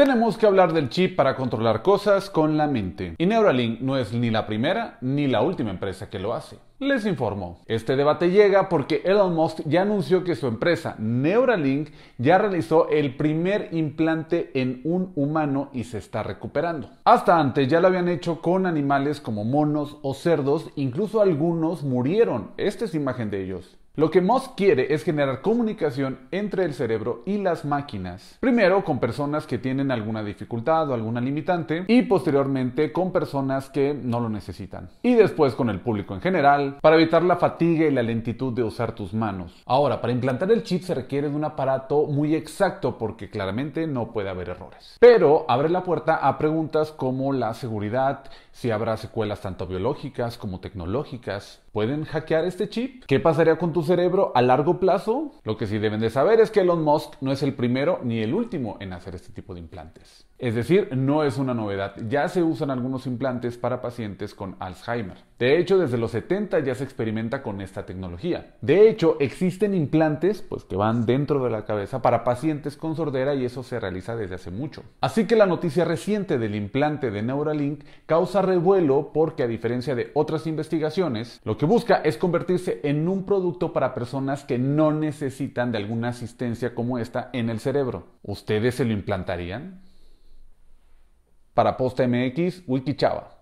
Tenemos que hablar del chip para controlar cosas con la mente. Y Neuralink no es ni la primera ni la última empresa que lo hace. Les informo, este debate llega porque Elon Musk ya anunció que su empresa Neuralink ya realizó el primer implante en un humano y se está recuperando. Hasta antes ya lo habían hecho con animales como monos o cerdos, incluso algunos murieron. Esta es imagen de ellos. Lo que Moss quiere es generar comunicación entre el cerebro y las máquinas. Primero con personas que tienen alguna dificultad o alguna limitante y posteriormente con personas que no lo necesitan. Y después con el público en general para evitar la fatiga y la lentitud de usar tus manos. Ahora, para implantar el chip se requiere de un aparato muy exacto porque claramente no puede haber errores. Pero abre la puerta a preguntas como la seguridad, si habrá secuelas tanto biológicas como tecnológicas. ¿Pueden hackear este chip? ¿Qué pasaría con tu cerebro a largo plazo? Lo que sí deben de saber es que Elon Musk no es el primero ni el último en hacer este tipo de implantes. Es decir, no es una novedad, ya se usan algunos implantes para pacientes con Alzheimer. De hecho, desde los 70 ya se experimenta con esta tecnología. De hecho, existen implantes pues, que van dentro de la cabeza para pacientes con sordera y eso se realiza desde hace mucho. Así que la noticia reciente del implante de Neuralink causa revuelo porque a diferencia de otras investigaciones, lo que busca es convertirse en un producto para personas que no necesitan de alguna asistencia como esta en el cerebro. ¿Ustedes se lo implantarían? Para PostMX, MX,